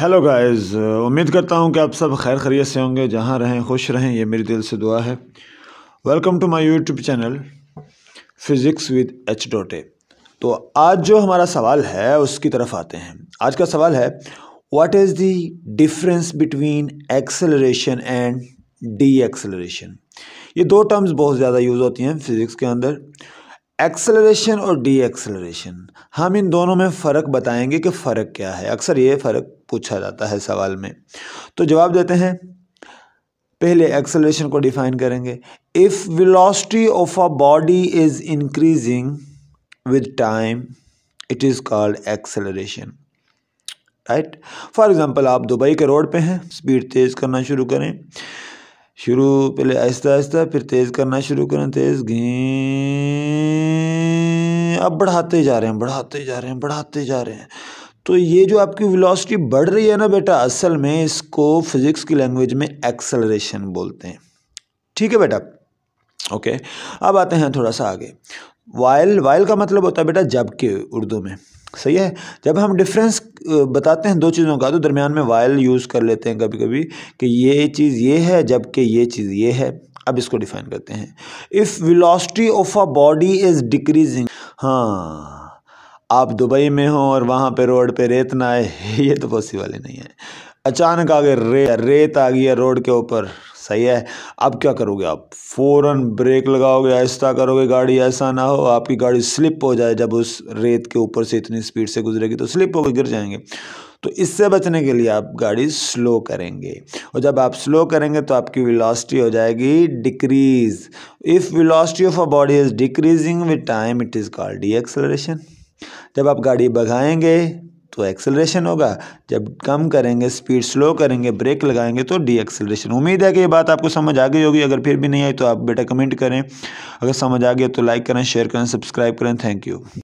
hello guys uh, उम्मीद करता हूँ कि आप सब खैर खरीत से होंगे जहाँ रहें खुश रहें ये मेरे दिल से दुआ है welcome to my YouTube channel physics with H डोटे तो आज जो हमारा सवाल है उसकी तरफ आते हैं आज का सवाल है what is the difference between acceleration and डी ये दो टर्म्स बहुत ज़्यादा यूज़ होती हैं फिज़िक्स के अंदर एक्सेलरेशन और डी एक्सेलरेशन हम इन दोनों में फ़र्क बताएंगे कि फ़र्क क्या है अक्सर ये फ़र्क पूछा जाता है सवाल में तो जवाब देते हैं पहले एक्सेलरेशन को डिफाइन करेंगे if velocity of a body is increasing with time it is called acceleration right for example आप दुबई के रोड पे हैं स्पीड तेज़ करना शुरू करें शुरू पहले आहिस्ता आहिस्ता फिर तेज़ करना शुरू करें तेज़ घी हैं अब बढ़ाते जा रहे हैं बढ़ाते जा रहे हैं बढ़ाते जा रहे हैं तो ये जो आपकी वेलोसिटी बढ़ रही है ना बेटा असल में इसको फिज़िक्स की लैंग्वेज में एक्सेलरेशन बोलते हैं ठीक है बेटा ओके अब आते हैं थोड़ा सा आगे वायल वायल का मतलब होता है बेटा जब के उर्दू में सही है जब हम डिफरेंस बताते हैं दो चीज़ों का तो दरमियान में वायल यूज़ कर लेते हैं कभी कभी कि ये चीज़ ये है जबकि ये चीज़ ये है अब इसको डिफाइन करते हैं if velocity of a body is decreasing हाँ आप दुबई में हो और वहाँ पे रोड पे रेत ना आए ये तो पॉसिबल ही नहीं है अचानक आ गए रे, रेत आ गई है रोड के ऊपर सही है अब क्या करोगे आप फ़ौरन ब्रेक लगाओगे ऐसा करोगे गाड़ी ऐसा ना हो आपकी गाड़ी स्लिप हो जाए जब उस रेत के ऊपर से इतनी स्पीड से गुजरेगी तो स्लिप होकर गिर जाएंगे तो इससे बचने के लिए आप गाड़ी स्लो करेंगे और जब आप स्लो करेंगे तो आपकी विलॉसिटी हो जाएगी decrease if velocity of a body is decreasing with time it is called deceleration जब आप गाड़ी भगाएंगे तो एक्सेलरेशन होगा जब कम करेंगे स्पीड स्लो करेंगे ब्रेक लगाएंगे तो डी एक्सेलरेशन उम्मीद है कि ये बात आपको समझ आ गई होगी अगर फिर भी नहीं आई तो आप बेटा कमेंट करें अगर समझ आ गया तो लाइक करें शेयर करें सब्सक्राइब करें थैंक यू